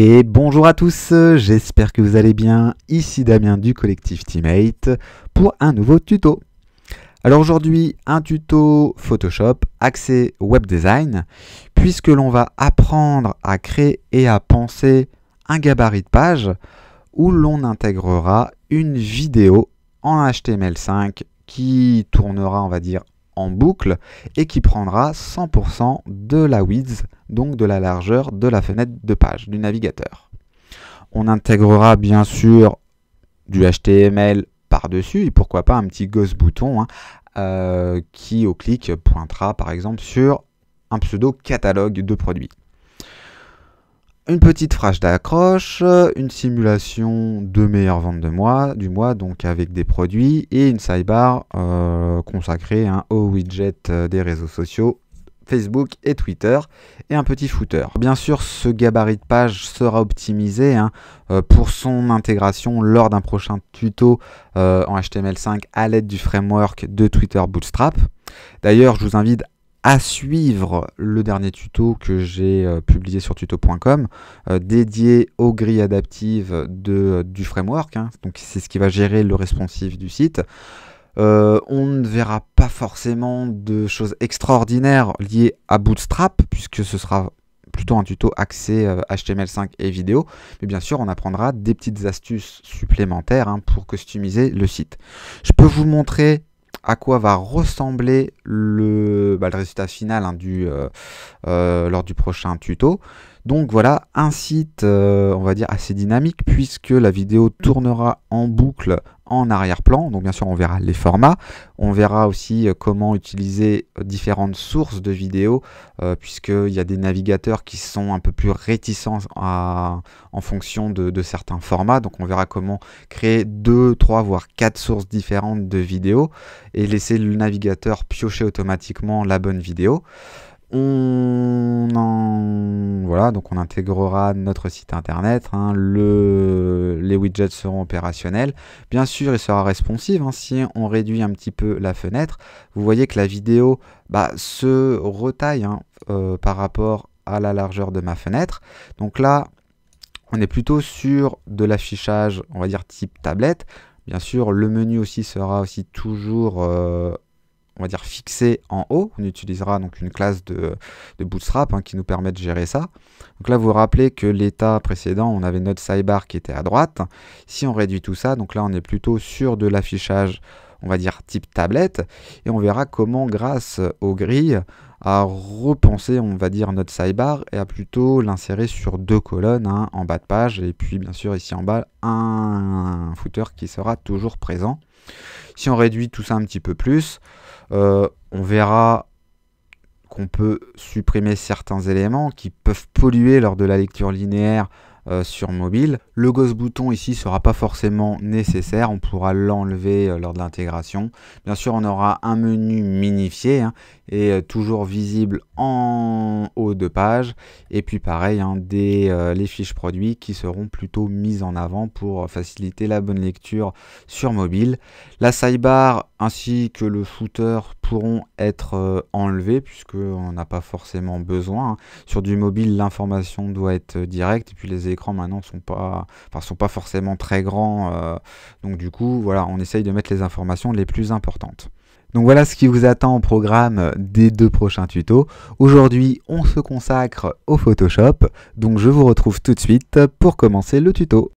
Et bonjour à tous, j'espère que vous allez bien. Ici Damien du collectif Teammate pour un nouveau tuto. Alors aujourd'hui, un tuto Photoshop accès web design, puisque l'on va apprendre à créer et à penser un gabarit de page où l'on intégrera une vidéo en HTML5 qui tournera, on va dire, en boucle et qui prendra 100% de la width, donc de la largeur de la fenêtre de page du navigateur. On intégrera bien sûr du HTML par-dessus et pourquoi pas un petit ghost bouton hein, euh, qui au clic pointera par exemple sur un pseudo catalogue de produits une petite phrase d'accroche, euh, une simulation de meilleure vente de mois, du mois, donc avec des produits, et une sidebar euh, consacrée au aux widgets euh, des réseaux sociaux Facebook et Twitter, et un petit footer. Bien sûr, ce gabarit de page sera optimisé hein, pour son intégration lors d'un prochain tuto en HTML5 à l'aide du framework de Twitter Bootstrap. D'ailleurs, je vous invite à suivre le dernier tuto que j'ai euh, publié sur tuto.com euh, dédié aux grilles adaptives de, euh, du framework. Hein. donc c'est ce qui va gérer le responsive du site. on ne verra pas forcément de choses extraordinaires liées à Bootstrap puisque ce sera plutôt un tuto axé HTML5 et vidéo. Mais bien sûr, on apprendra des petites astuces supplémentaires hein, pour customiser le site. Je peux vous montrer à quoi va ressembler le, bah, résultat final hein, euh, euh, lors du prochain tuto. Donc voilà, un site, euh, on va dire, assez dynamique, puisque la vidéo tournera en boucle en arrière-plan. Donc bien sûr, on verra les formats. On verra aussi euh, comment utiliser euh, différentes sources de vidéos, puisqu'il y a des navigateurs qui sont un peu plus réticents en fonction de, certains formats. Donc on verra comment créer deux, trois, voire quatre sources différentes de vidéos et laisser le navigateur piocher automatiquement la bonne vidéo donc on intégrera notre site internet, hein. les widgets seront opérationnels. Bien sûr, il sera responsive, hein, si on réduit un petit peu la fenêtre, vous voyez que la vidéo bah, se retaille hein, euh, par rapport à la largeur de ma fenêtre. Donc là, on est plutôt sur de l'affichage, on va dire type tablette. Bien sûr, le menu aussi sera aussi toujours euh, on va dire fixé en haut. On utilisera donc une classe de, de Bootstrap hein, qui nous permet de gérer ça. Donc là, vous vous rappelez que l'état précédent, on avait notre sidebar qui était à droite. Si on réduit tout ça, donc là, on est plutôt sur de l'affichage on va dire type tablette, et on verra comment grâce aux grilles, à repenser, on va dire, notre sidebar et à plutôt l'insérer sur deux colonnes hein, en bas de page et puis bien sûr ici en bas un footer qui sera toujours présent. Si on réduit tout ça un petit peu plus, euh, on verra qu'on peut supprimer certains éléments qui peuvent polluer lors de la lecture linéaire euh, sur mobile. Le gosse bouton ici sera pas forcément nécessaire, on pourra l'enlever euh, lors de l'intégration. Bien sûr, on aura un menu minifié hein, et euh, toujours visible en haut de page. Et puis pareil, un hein, des, les fiches produits qui seront plutôt mises en avant pour faciliter la bonne lecture sur mobile. La sidebar ainsi que le footer pourront être euh, enlevés puisqu'on n'a pas forcément besoin. Hein. Sur du mobile, l'information doit être directe et puis les écrans maintenant sont pas, sont pas forcément très grands. Euh. donc du coup, voilà, on essaye de mettre les informations les plus importantes. Donc voilà ce qui vous attend au programme des deux prochains tutos. Aujourd'hui, on se consacre au Photoshop. Donc je vous retrouve tout de suite pour commencer le tuto.